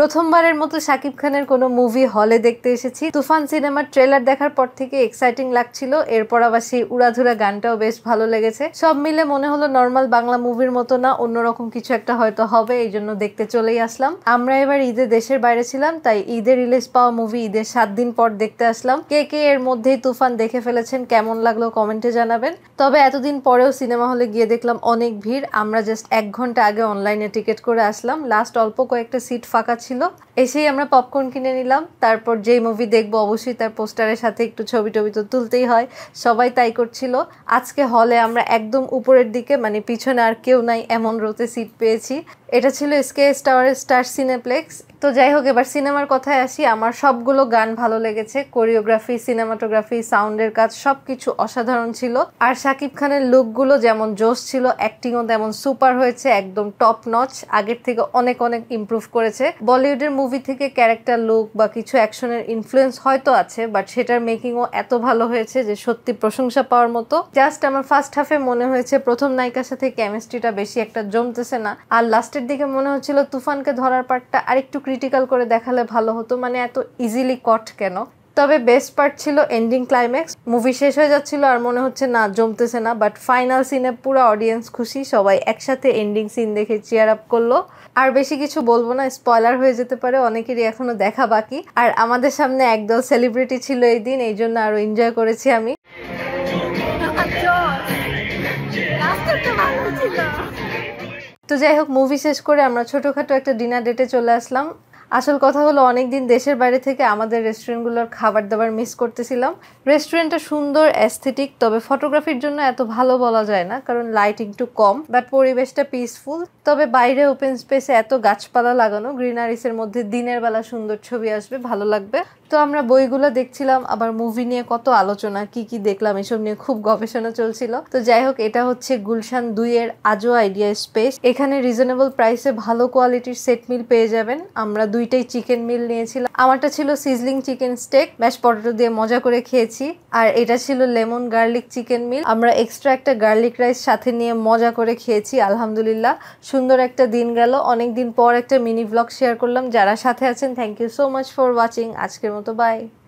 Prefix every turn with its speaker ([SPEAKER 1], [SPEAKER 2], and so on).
[SPEAKER 1] প্রথমবারের মতো শাকিব খানের কোনো মুভি হলে দেখতে এসেছি তুফান সিনেমার ট্রেলার দেখার পর থেকে এক্সাইটিং লাগছিল এরপর আবার সেই উড়াধুরা গানটাও বেশ ভালো লেগেছে সব মিলে মনে হলো নর্মাল বাংলা মুভির মতো না অন্যরকম কিছু একটা হয়তো হবে এই জন্য দেখতে চলেই আসলাম আমরা এবার ঈদে দেশের বাইরে ছিলাম তাই ঈদে রিলিজ পাওয়া মুভি ঈদের সাত দিন পর দেখতে আসলাম কে কে এর মধ্যেই তুফান দেখে ফেলেছেন কেমন লাগলো কমেন্টে জানাবেন তবে এতদিন পরেও সিনেমা হলে গিয়ে দেখলাম অনেক ভিড় আমরা জাস্ট এক ঘন্টা আগে অনলাইনে টিকিট করে আসলাম লাস্ট অল্প কয়েকটা সিট ফাঁকা ছিল এসেই আমরা পপকর্ন কিনে নিলাম তারপর যেই মুভি দেখবো অবশ্যই তার পোস্টারের সাথে একটু ছবি টবি তো তুলতেই হয় সবাই তাই করছিল আজকে হলে আমরা একদম উপরের দিকে মানে পিছনে আর কেউ নাই এমন রোতে সিট পেয়েছি এটা ছিল এসকে স্টার স্টার সিনেপ্লেক্স তো যাই হোক এবার সিনেমার কথায় আসি আমার সবগুলো গান ভালো লেগেছে কোরিওগ্রাফি সিনেমাটোগ্রাফি সাউন্ডের কাজ সব কিছু অসাধারণ ছিল আর শাকিব খানের লুকগুলো যেমন জোশ ছিল অ্যাক্টিংও তেমন সুপার হয়েছে একদম টপ নচ আগের থেকে অনেক অনেক ইম্প্রুভ করেছে বলিউডের মুভি থেকে ক্যারেক্টার লুক বা কিছু অ্যাকশনের ইনফ্লুয়েন্স হয়তো আছে বাট সেটার মেকিংও এত ভালো হয়েছে যে সত্যি প্রশংসা পাওয়ার মতো জাস্ট আমার ফার্স্ট হাফে মনে হয়েছে প্রথম নায়িকার সাথে কেমিস্ট্রিটা বেশি একটা জমতেছে না আর লাস্টের দিকে মনে হচ্ছিল তুফানকে ধরার পার্টটা আরেকটু ক্রিটিক্যাল করে দেখালে ভালো হতো মানে এত ইজিলি কট কেন তবে বেস্ট পার্ট ছিল এন্ডিং ক্লাইম্যাক্স মুভি শেষ হয়ে যাচ্ছিল আর মনে হচ্ছে না জমতেছে না বাট ফাইনাল সিনে পুরো অডিয়েন্স খুশি সবাই একসাথে এন্ডিং সিন দেখে চেয়ার আপ করলো আর বেশি কিছু বলবো না স্পয়লার হয়ে যেতে পারে অনেকেরই এখনো দেখা বাকি আর আমাদের সামনে একদল সেলিব্রিটি ছিল এই দিন এই জন্য আরো এনজয় করেছি আমি তো যাই হোক মুভি শেষ করে আমরা ছোটখাটো একটা ডিনার ডেটে চলে আসলাম আসল কথা হলো অনেকদিন দেশের বাইরে থেকে আমাদের রেস্টুরেন্টগুলোর খাবার দাবার মিস করতেছিলাম রেস্টুরেন্টটা সুন্দর অ্যাস্থেটিক তবে ফটোগ্রাফির জন্য এত ভালো বলা যায় না কারণ লাইট একটু কম বাট পরিবেশটা পিসফুল তবে বাইরে ওপেন স্পেসে এত গাছপালা লাগানো গ্রিনারিসের মধ্যে দিনের বেলা সুন্দর ছবি আসবে ভালো লাগবে তো আমরা বইগুলো দেখছিলাম আবার মুভি নিয়ে কত আলোচনা কি কি দেখলাম এসব নিয়ে খুব গবেষণা চলছিল তো যাই হোক এটা হচ্ছে গুলশান দুইয়ের আজও আইডিয়া স্পেস এখানে রিজনেবল প্রাইসে ভালো কোয়ালিটির সেট মিল পেয়ে যাবেন আমরা দুই দুইটাই চিকেন মিল নিয়েছিলাম আমারটা ছিল sizzling chicken steak mash potato দিয়ে মজা করে খেয়েছি আর এটা ছিল লেমন গার্লিক চিকেন মিল আমরা এক্সট্রা একটা গার্লিক রাইস সাথে নিয়ে মজা করে খেয়েছি আলহামদুলিল্লাহ সুন্দর একটা দিন গেল অনেক দিন পর একটা মিনি ব্লগ শেয়ার করলাম যারা সাথে আছেন thank you so much for watching আজকের মতো বাই